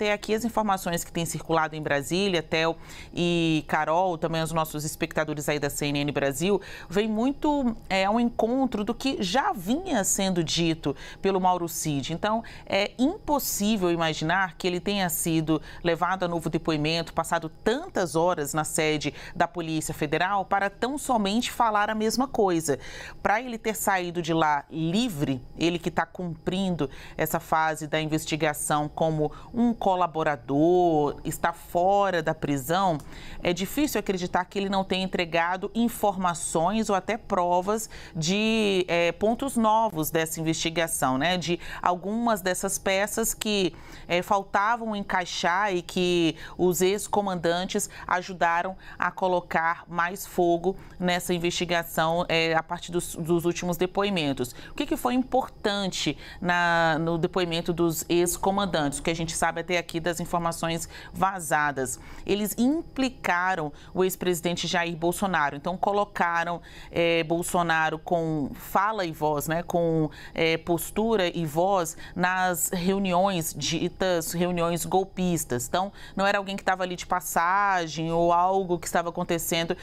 até aqui as informações que têm circulado em Brasília, Tel e Carol, também os nossos espectadores aí da CNN Brasil, vem muito é, ao encontro do que já vinha sendo dito pelo Mauro Cid. Então, é impossível imaginar que ele tenha sido levado a novo depoimento, passado tantas horas na sede da Polícia Federal para tão somente falar a mesma coisa. Para ele ter saído de lá livre, ele que está cumprindo essa fase da investigação como um colaborador, está fora da prisão, é difícil acreditar que ele não tenha entregado informações ou até provas de é, pontos novos dessa investigação, né? De algumas dessas peças que é, faltavam encaixar e que os ex-comandantes ajudaram a colocar mais fogo nessa investigação é, a partir dos, dos, últimos depoimentos. O que, que foi importante na, no depoimento dos ex-comandantes? O que a gente sabe até aqui das informações vazadas. Eles implicaram o ex-presidente Jair Bolsonaro. Então, colocaram é, Bolsonaro com fala e voz, né, com é, postura e voz nas reuniões ditas reuniões golpistas. Então, não era alguém que estava ali de passagem ou algo que estava acontecendo